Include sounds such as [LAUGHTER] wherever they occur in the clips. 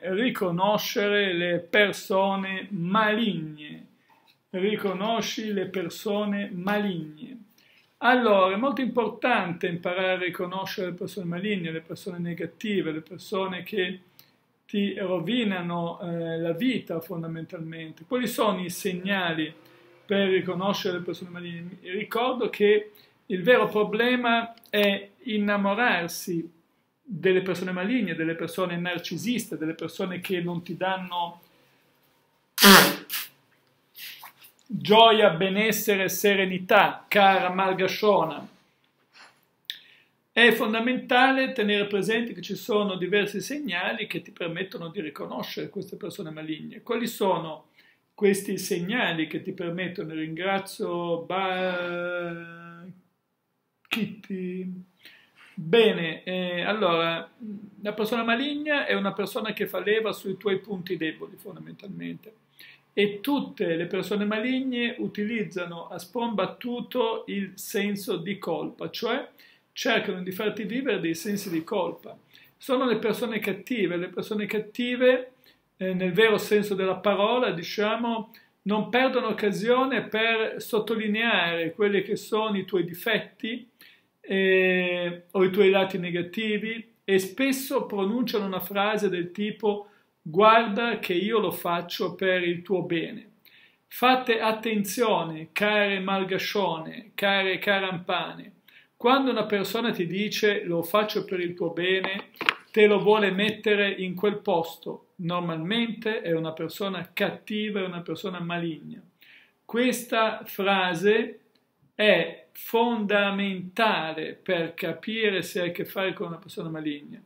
riconoscere le persone maligne. Riconosci le persone maligne. Allora, è molto importante imparare a riconoscere le persone maligne, le persone negative, le persone che ti rovinano eh, la vita fondamentalmente. Quali sono i segnali per riconoscere le persone maligne? Ricordo che il vero problema è innamorarsi delle persone maligne, delle persone narcisiste, delle persone che non ti danno gioia, benessere, serenità, cara Malgashona. È fondamentale tenere presente che ci sono diversi segnali che ti permettono di riconoscere queste persone maligne. Quali sono questi segnali che ti permettono? Ringrazio ba... Kitty. Bene, eh, allora, la persona maligna è una persona che fa leva sui tuoi punti deboli fondamentalmente e tutte le persone maligne utilizzano a spombattuto il senso di colpa, cioè cercano di farti vivere dei sensi di colpa. Sono le persone cattive, le persone cattive eh, nel vero senso della parola, diciamo, non perdono occasione per sottolineare quelli che sono i tuoi difetti, eh, o i tuoi lati negativi e spesso pronunciano una frase del tipo guarda che io lo faccio per il tuo bene. Fate attenzione, care malgascione, care carampane. Quando una persona ti dice lo faccio per il tuo bene, te lo vuole mettere in quel posto. Normalmente è una persona cattiva, è una persona maligna. Questa frase è fondamentale per capire se hai a che fare con una persona maligna.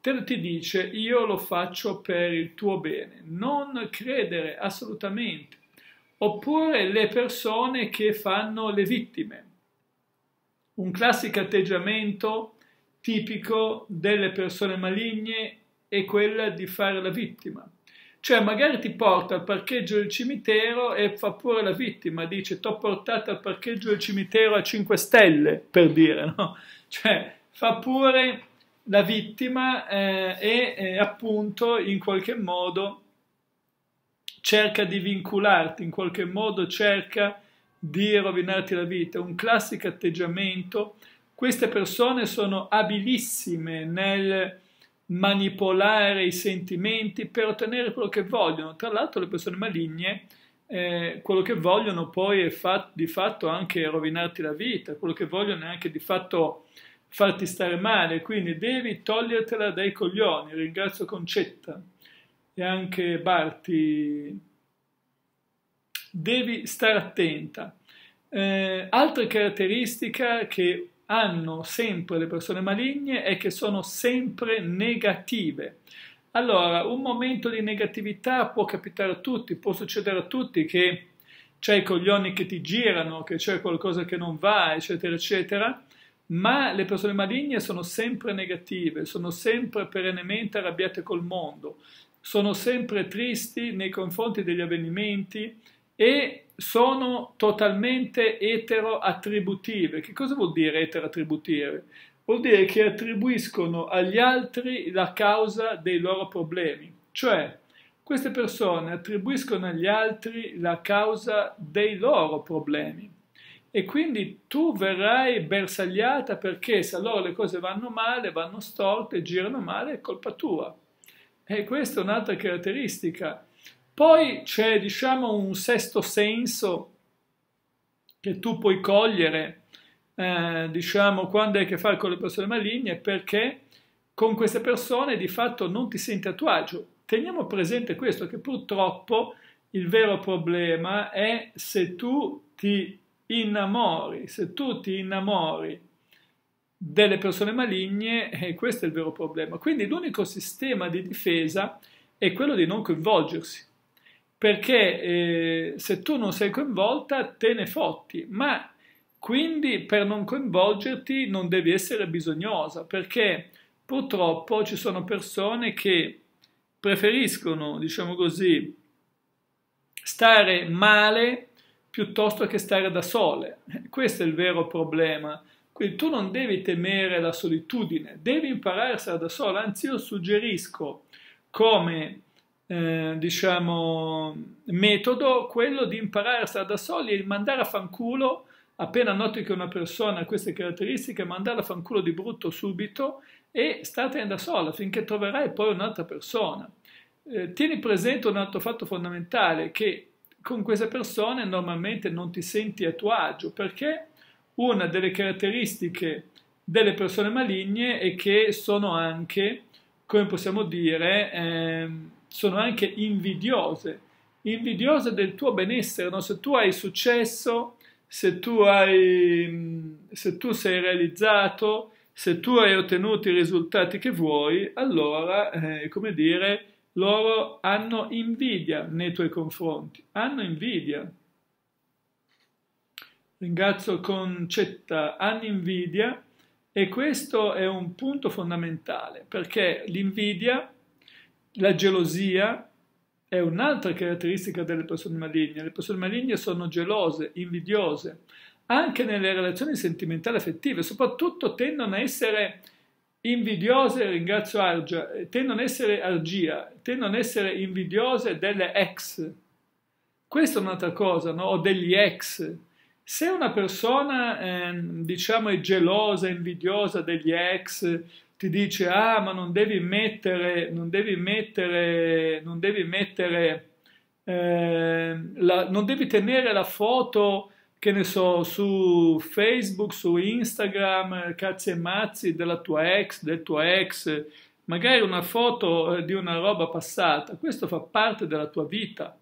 Te ti dice io lo faccio per il tuo bene, non credere assolutamente. Oppure le persone che fanno le vittime. Un classico atteggiamento tipico delle persone maligne è quella di fare la vittima. Cioè magari ti porta al parcheggio del cimitero e fa pure la vittima, dice t'ho portato al parcheggio del cimitero a 5 stelle, per dire, no? [LAUGHS] Cioè fa pure la vittima eh, e eh, appunto in qualche modo cerca di vincolarti, in qualche modo cerca di rovinarti la vita, un classico atteggiamento. Queste persone sono abilissime nel manipolare i sentimenti per ottenere quello che vogliono. Tra l'altro le persone maligne eh, quello che vogliono poi è fat di fatto anche rovinarti la vita, quello che vogliono è anche di fatto farti stare male, quindi devi togliertela dai coglioni. Ringrazio Concetta e anche Barti. Devi stare attenta. Eh, altra caratteristica che hanno sempre le persone maligne è che sono sempre negative. Allora, un momento di negatività può capitare a tutti, può succedere a tutti che c'è i coglioni che ti girano, che c'è qualcosa che non va, eccetera, eccetera, ma le persone maligne sono sempre negative, sono sempre perennemente arrabbiate col mondo, sono sempre tristi nei confronti degli avvenimenti e sono totalmente eteroattributive. Che cosa vuol dire eteroattributive? Vuol dire che attribuiscono agli altri la causa dei loro problemi, cioè queste persone attribuiscono agli altri la causa dei loro problemi e quindi tu verrai bersagliata perché se allora le cose vanno male, vanno storte, girano male, è colpa tua. E questa è un'altra caratteristica poi c'è, diciamo, un sesto senso che tu puoi cogliere, eh, diciamo, quando hai a che fare con le persone maligne, perché con queste persone di fatto non ti senti a tuo agio. Teniamo presente questo, che purtroppo il vero problema è se tu ti innamori, se tu ti innamori delle persone maligne, eh, questo è il vero problema. Quindi l'unico sistema di difesa è quello di non coinvolgersi perché eh, se tu non sei coinvolta te ne fotti, ma quindi per non coinvolgerti non devi essere bisognosa, perché purtroppo ci sono persone che preferiscono, diciamo così, stare male piuttosto che stare da sole. Questo è il vero problema. Quindi tu non devi temere la solitudine, devi imparare a stare da sola, anzi io suggerisco come eh, diciamo, metodo quello di imparare a stare da soli e mandare a fanculo appena noti che una persona ha queste caratteristiche, mandare a fanculo di brutto subito e statene da sola finché troverai poi un'altra persona. Eh, tieni presente un altro fatto fondamentale, che con queste persone normalmente non ti senti a tuo agio, perché una delle caratteristiche delle persone maligne è che sono anche, come possiamo dire, ehm, sono anche invidiose, invidiose del tuo benessere, no? se tu hai successo, se tu, hai, mm, se tu sei realizzato, se tu hai ottenuto i risultati che vuoi, allora, eh, come dire, loro hanno invidia nei tuoi confronti, hanno invidia. Ringrazio Concetta, hanno invidia e questo è un punto fondamentale perché l'invidia la gelosia è un'altra caratteristica delle persone maligne. Le persone maligne sono gelose, invidiose, anche nelle relazioni sentimentali affettive, soprattutto tendono a essere invidiose, ringrazio Argia, eh, tendono a essere argia, tendono a essere invidiose delle ex. Questa è un'altra cosa, no? o degli ex. Se una persona, eh, diciamo, è gelosa, invidiosa degli ex, ti dice ah ma non devi mettere, non devi mettere, non devi mettere, eh, la, non devi tenere la foto che ne so, su Facebook, su Instagram, cazzi e mazzi della tua ex, del tuo ex, magari una foto eh, di una roba passata, questo fa parte della tua vita.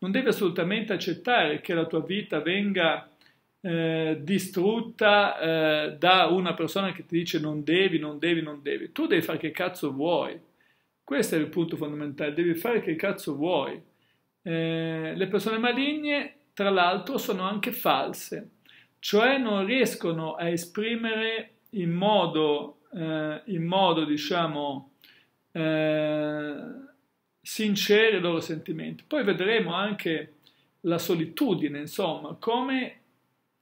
Non devi assolutamente accettare che la tua vita venga eh, distrutta eh, da una persona che ti dice non devi, non devi, non devi. Tu devi fare che cazzo vuoi. Questo è il punto fondamentale, devi fare che cazzo vuoi. Eh, le persone maligne, tra l'altro, sono anche false, cioè non riescono a esprimere in modo, eh, in modo diciamo, eh, sincero i loro sentimenti. Poi vedremo anche la solitudine, insomma, come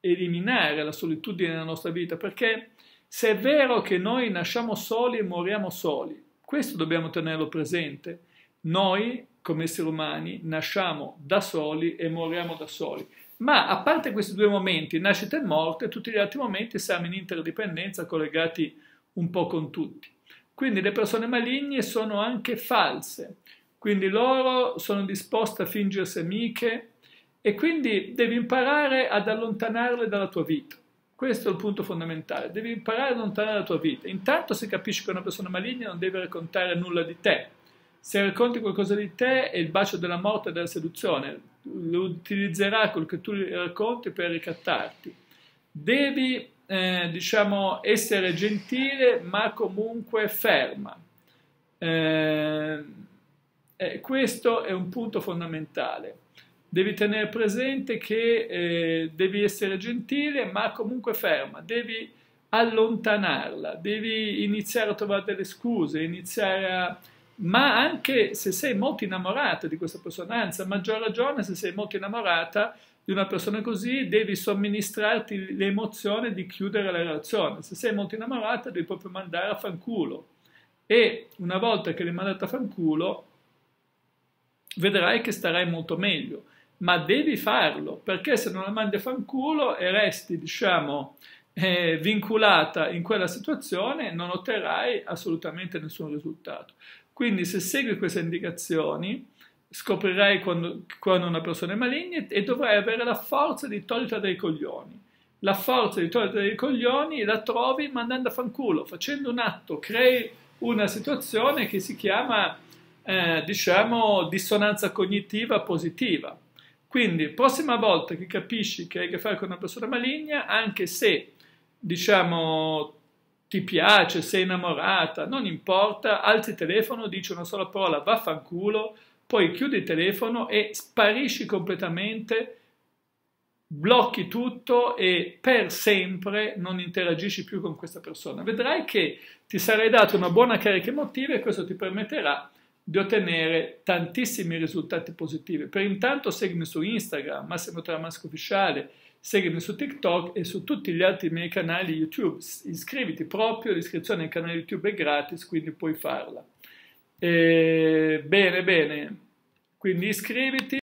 eliminare la solitudine nella nostra vita, perché se è vero che noi nasciamo soli e moriamo soli, questo dobbiamo tenerlo presente, noi come esseri umani nasciamo da soli e moriamo da soli. Ma a parte questi due momenti, nascita e morte, tutti gli altri momenti siamo in interdipendenza, collegati un po' con tutti. Quindi le persone maligne sono anche false, quindi loro sono disposte a fingersi amiche, e quindi devi imparare ad allontanarle dalla tua vita. Questo è il punto fondamentale. Devi imparare ad allontanare la tua vita. Intanto se capisci che una persona maligna non deve raccontare nulla di te. Se racconti qualcosa di te è il bacio della morte e della seduzione. Lo utilizzerà quel che tu racconti per ricattarti. Devi, eh, diciamo, essere gentile ma comunque ferma. Eh, eh, questo è un punto fondamentale devi tenere presente che eh, devi essere gentile ma comunque ferma, devi allontanarla, devi iniziare a trovare delle scuse, iniziare a... ma anche se sei molto innamorata di questa persona, anzi a maggior ragione se sei molto innamorata di una persona così devi somministrarti l'emozione di chiudere la relazione, se sei molto innamorata devi proprio mandare a fanculo e una volta che l'hai mandata a fanculo vedrai che starai molto meglio ma devi farlo, perché se non la mandi a fanculo e resti, diciamo, eh, vincolata in quella situazione, non otterrai assolutamente nessun risultato. Quindi se segui queste indicazioni, scoprirai quando, quando una persona è maligna e dovrai avere la forza di toglierla dai coglioni. La forza di toglierla dai coglioni la trovi mandando a fanculo, facendo un atto, crei una situazione che si chiama, eh, diciamo, dissonanza cognitiva positiva quindi, prossima volta che capisci che hai a che fare con una persona maligna, anche se, diciamo, ti piace, sei innamorata, non importa, alzi il telefono, dici una sola parola, vaffanculo, poi chiudi il telefono e sparisci completamente, blocchi tutto e per sempre non interagisci più con questa persona. Vedrai che ti sarai dato una buona carica emotiva e questo ti permetterà di ottenere tantissimi risultati positivi. Per intanto seguimi su Instagram, Massimo Tramasco Ufficiale, seguimi su TikTok e su tutti gli altri miei canali YouTube. Iscriviti proprio, l'iscrizione al canale YouTube è gratis, quindi puoi farla. E... Bene, bene, quindi iscriviti.